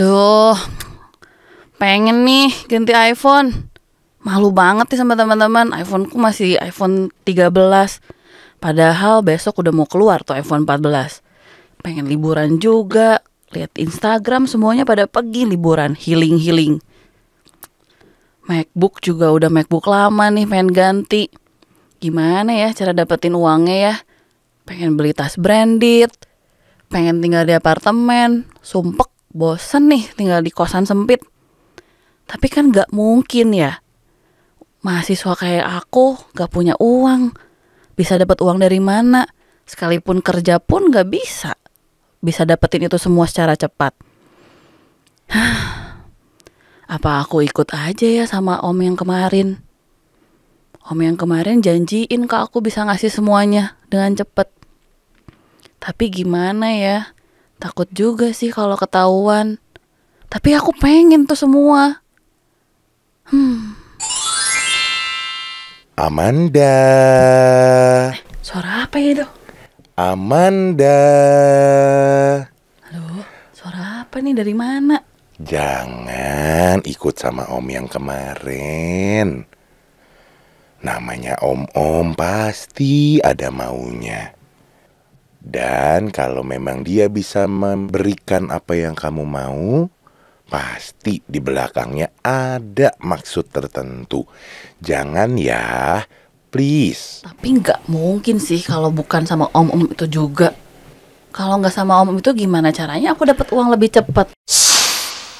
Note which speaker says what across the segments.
Speaker 1: Duh, pengen nih ganti iPhone. Malu banget nih sama teman-teman. iPhoneku masih iPhone 13. Padahal besok udah mau keluar tuh iPhone 14. Pengen liburan juga. Lihat Instagram semuanya pada pergi liburan, healing-healing. MacBook juga udah MacBook lama nih pengen ganti. Gimana ya cara dapetin uangnya ya? Pengen beli tas branded, pengen tinggal di apartemen, sumpek bosen nih tinggal di kosan sempit. Tapi kan gak mungkin ya. Mahasiswa kayak aku gak punya uang. Bisa dapat uang dari mana? Sekalipun kerja pun gak bisa. Bisa dapetin itu semua secara cepat. Apa aku ikut aja ya sama om yang kemarin? Om yang kemarin janjiin ke aku bisa ngasih semuanya dengan cepet. Tapi gimana ya? Takut juga sih kalau ketahuan. Tapi aku pengen tuh semua. Hmm.
Speaker 2: Amanda. Eh,
Speaker 1: suara apa ya,
Speaker 2: Amanda. Halo,
Speaker 1: suara apa nih dari mana?
Speaker 2: Jangan ikut sama Om yang kemarin. Namanya Om Om pasti ada maunya. Dan kalau memang dia bisa memberikan apa yang kamu mau, pasti di belakangnya ada maksud tertentu. Jangan ya, please.
Speaker 1: Tapi nggak mungkin sih kalau bukan sama om-om itu juga. Kalau nggak sama om-om itu gimana caranya aku dapat uang lebih cepat?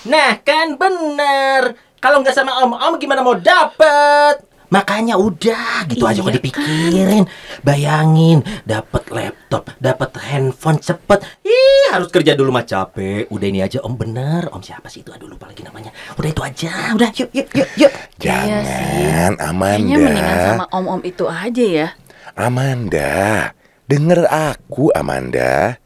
Speaker 3: Nah kan bener. Kalau nggak sama om-om gimana mau dapet? Makanya udah gitu iya. aja kok iya. dipikirin. Bayangin dapat laptop, dapat handphone cepet. Ih, harus kerja dulu mah capek. Udah ini aja Om bener. Om siapa sih itu? Aduh lupa lagi
Speaker 1: namanya. Udah itu aja. Udah yuk yuk yuk yuk. Iya Jangan
Speaker 2: iya Amanda. Kayaknya sama
Speaker 1: om-om itu aja ya.
Speaker 2: Amanda, denger aku Amanda.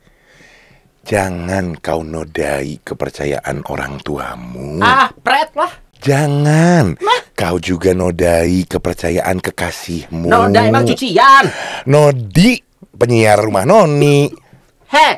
Speaker 2: Jangan kau nodai kepercayaan orang tuamu. Ah, pret lah. Jangan. Mah. Kau juga nodai kepercayaan kekasihmu. Nodai emang cucian. Nodi penyiar rumah Noni.
Speaker 3: Heh,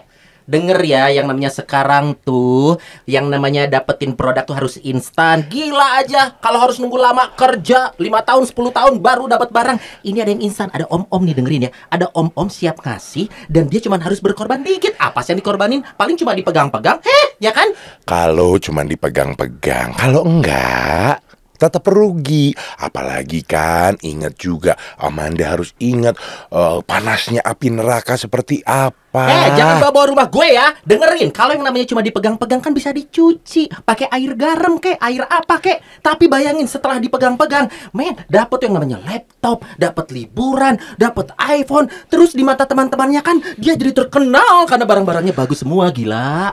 Speaker 3: denger ya yang namanya sekarang tuh yang namanya dapetin produk tuh harus instan gila aja kalau harus nunggu lama kerja 5 tahun 10 tahun baru dapat barang ini ada yang instan ada om-om nih dengerin ya ada om-om siap ngasih dan dia cuma harus berkorban dikit apa sih yang dikorbanin paling cuma dipegang-pegang heh ya kan
Speaker 2: kalau cuma dipegang-pegang kalau enggak tetap rugi. Apalagi kan ingat juga Amanda harus ingat uh, panasnya api neraka seperti apa. Eh, jangan
Speaker 3: bawa-bawa rumah gue ya. Dengerin, kalau yang namanya cuma dipegang-pegang kan bisa dicuci pakai air garam kek, air apa kek. Tapi bayangin setelah dipegang-pegang, men, dapat yang namanya laptop, dapat liburan, dapat iPhone, terus di mata teman-temannya kan dia jadi terkenal karena barang-barangnya bagus semua, gila.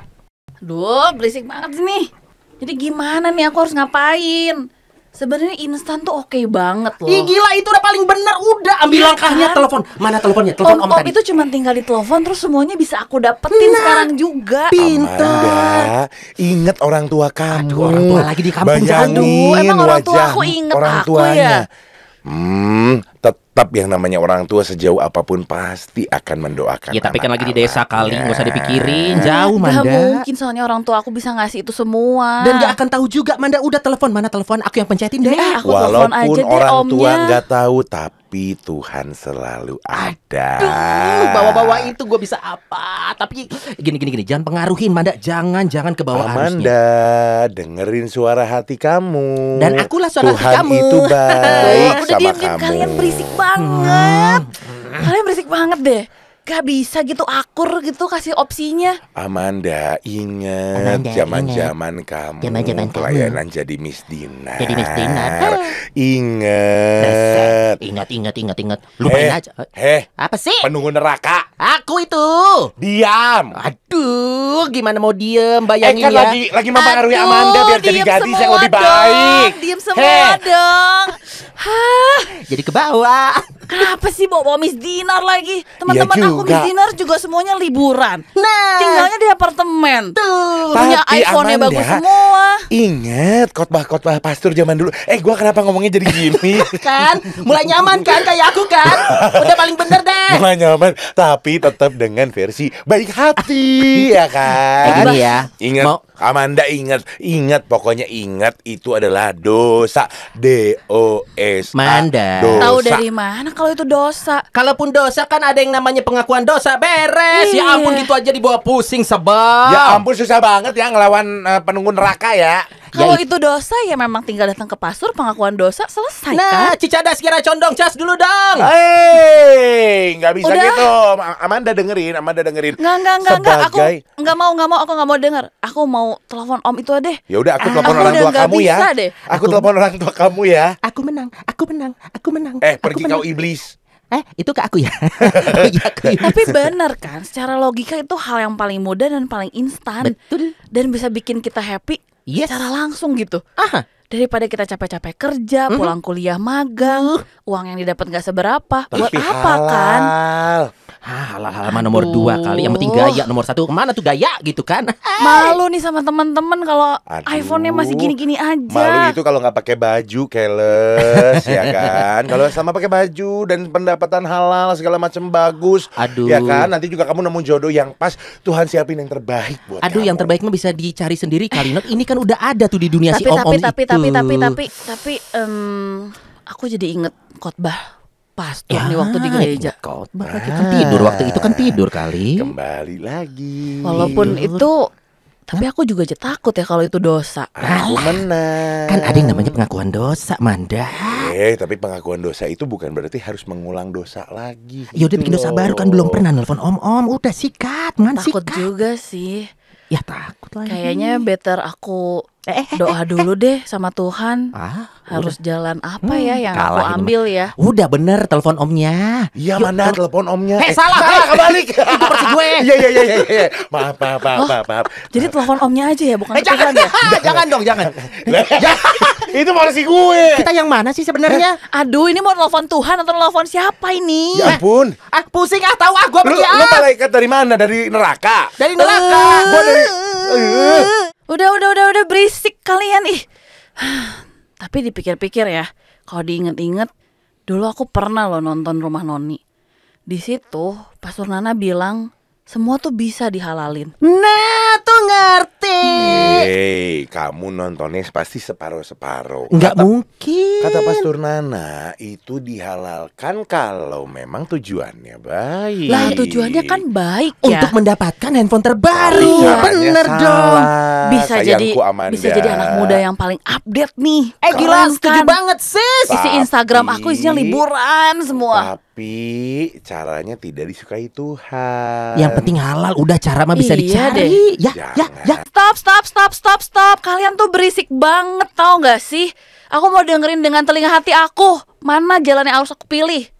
Speaker 1: Duh, berisik banget sih nih. Jadi gimana nih aku harus ngapain? Sebenarnya instan tuh oke okay banget loh. Ih gila itu udah paling bener udah ambil ya langkahnya kan?
Speaker 3: telepon. Mana teleponnya? Telepon Om, om, om tadi.
Speaker 1: itu cuma tinggal di telepon terus semuanya bisa aku dapetin nah, sekarang juga.
Speaker 2: Pintar. Ingat orang tua kamu. Aduh, orang tua lagi di kampung Bayangin, Aduh, emang orang tua aku inget aku ya. Hmm, tetap yang namanya orang tua sejauh apapun pasti akan mendoakan.
Speaker 3: Ya tapi kan lagi di desa kali, nggak
Speaker 2: usah iya. dipikirin. Jauh Manda. Gak mungkin
Speaker 1: soalnya orang tua aku bisa ngasih itu semua. Dan gak akan tahu juga Manda udah telepon mana telepon aku yang pencetin deh. Ya, aku Walaupun aja deh, orang omnya. tua nggak
Speaker 2: tahu tapi Tuhan selalu ada. bawa-bawa
Speaker 3: itu gue bisa apa? Tapi
Speaker 2: gini gini gini, jangan pengaruhin
Speaker 3: Manda, jangan jangan ke bawah Manda
Speaker 2: arusnya. dengerin suara hati kamu. Dan akulah suara Tuhan hati kamu. itu baik sama kamu. Kalian
Speaker 1: berisik banget. Hmm. Kalian berisik banget deh. Gak bisa gitu akur gitu kasih opsinya.
Speaker 2: Amanda, ingat zaman-zaman kamu jaman-jaman pelayanan kamu. jadi Miss Dinar. Jadi Miss Dinar. Ingat. Ingat, ingat, ingat, ingat. Lupain hey, eh, aja. Heh. Apa sih? Penunggu neraka.
Speaker 3: Aku itu. Diam. Aduh, gimana mau diem? Bayangin eh, kan ya. lagi lagi mempengaruhi Aduh, Amanda biar jadi gadis
Speaker 2: yang lebih baik. Diam semua hey.
Speaker 1: dong. Hah. Jadi ke bawah. Kenapa sih bawa, -bawa Miss Dinar lagi? Iya Teman-teman ya aku Miss Dinar juga semuanya liburan. Nah, tinggalnya di apartemen. Tuh, punya iPhone-nya bagus
Speaker 2: semua. Ingat khotbah-khotbah pastor zaman dulu. Eh, gua kenapa ngomongnya jadi gini?
Speaker 1: kan, mulai nyaman kan
Speaker 3: kayak aku kan? Udah paling
Speaker 2: nyaman-nyaman tapi tetap dengan versi baik hati ya kan. Ini ya. Ingat mau Amanda ingat, ingat pokoknya ingat itu adalah dosa. D O S. Manda. Dosa. Tahu dari
Speaker 3: mana kalau itu dosa? Kalaupun dosa kan ada yang namanya pengakuan dosa. Beres. Ya iya. Ya ampun gitu aja
Speaker 1: dibawa pusing sebab. Ya ampun susah banget ya ngelawan uh, penunggu neraka ya. Kalau ya, itu dosa ya memang tinggal datang ke pasur pengakuan dosa selesai nah, kan? Nah, Cicada kira condong cas dulu dong.
Speaker 2: Hei, nggak bisa Udah. gitu. Amanda dengerin, Amanda dengerin. Nggak nggak nggak nggak. Aku
Speaker 1: nggak mau nggak mau aku nggak mau denger. Aku mau mau telepon om itu deh.
Speaker 2: Ya udah aku ah, telepon orang tua kamu ya. Aku, telepon orang tua kamu ya.
Speaker 1: Aku menang, aku menang, aku
Speaker 2: menang. Eh, aku pergi menang. kau iblis. Eh, itu ke aku ya. Iya,
Speaker 3: Tapi
Speaker 1: benar kan, secara logika itu hal yang paling mudah dan paling instan. Betul. Dan bisa bikin kita happy yes. secara langsung gitu. Aha daripada kita capek-capek kerja, mhm. pulang kuliah magang, mhm. uang yang didapat nggak seberapa, buat apa kan?
Speaker 3: Hah, halaman nomor Aduh. dua kali. Yang penting gaya
Speaker 2: nomor satu. Kemana tuh gaya gitu kan?
Speaker 1: Malu nih sama teman-teman kalau iPhone-nya masih gini-gini
Speaker 2: aja. Malu itu kalau nggak pakai baju, keles ya kan. Kalau sama pakai baju dan pendapatan halal segala macam bagus. Aduh. Ya kan. Nanti juga kamu nemu jodoh yang pas. Tuhan siapin yang terbaik buat
Speaker 3: Aduh, kamu. yang terbaik mah bisa dicari sendiri kali. Ini kan udah ada tuh di dunia tapi, si om-om tapi, tapi, itu. Tapi tapi tapi tapi tapi
Speaker 1: tapi um, aku jadi inget khotbah pastor ya, nih waktu di gereja. Khotbah kan tidur waktu itu kan
Speaker 3: iya. tidur kali. Kembali
Speaker 2: lagi. Walaupun tidur.
Speaker 1: itu tapi aku juga aja takut ya kalau itu dosa. Ah, aku menang.
Speaker 2: Kan ada yang namanya pengakuan dosa, Manda. Eh, tapi pengakuan dosa itu bukan berarti harus mengulang dosa lagi. ya udah bikin dosa gitu. baru
Speaker 3: kan belum pernah nelpon om-om, udah sikat, man
Speaker 1: takut sikat. Takut juga sih. Ya takut lagi Kayaknya better aku eh, eh, doa eh, dulu deh sama Tuhan. Ah, harus udah. jalan apa hmm, ya yang aku ambil ya? Udah bener
Speaker 3: telepon omnya. Iya mana
Speaker 2: telepon omnya?
Speaker 1: Eh, eh salah, salah kebalik. Itu persi gue. Iya, iya iya iya iya.
Speaker 2: Maaf maaf maaf, oh, maaf maaf.
Speaker 1: Jadi telepon omnya aja ya bukan eh, jangan, ya? jangan dong jangan itu polisi gue. Kita yang mana sih sebenarnya? Eh, aduh, ini mau telepon Tuhan atau telepon siapa ini? Ya eh, ampun. Ah, pusing ah tahu ah gue pergi ah. Lu malaikat
Speaker 2: dari mana? Dari neraka. Dari
Speaker 1: neraka. Uh, eh, gue dari Udah, udah, udah, udah berisik kalian ih. Tapi dipikir-pikir ya, kalau diinget-inget, dulu aku pernah loh nonton Rumah Noni. Di situ, Pastor Nana bilang semua tuh bisa dihalalin. Nah, tuh ngerti.
Speaker 2: Hei, kamu nontonnya pasti separuh-separuh. Enggak mungkin. Kata Pastor Nana, itu dihalalkan kalau memang tujuannya baik. Lah, tujuannya
Speaker 3: kan baik ya. Untuk mendapatkan
Speaker 1: handphone terbaru. Iya, bener dong. Bisa Sayangku jadi Amanda. bisa jadi anak muda yang paling update nih. Eh, gila, setuju kan? banget, Sis. Tapi, Isi Instagram aku isinya liburan semua.
Speaker 2: Tapi tapi caranya tidak disukai Tuhan. Yang penting halal, udah cara mah bisa iya dicari. Deh.
Speaker 1: Ya, ya, ya. Stop, stop, stop, stop, stop. Kalian tuh berisik banget tau gak sih? Aku mau dengerin dengan telinga hati aku. Mana jalan yang harus aku pilih?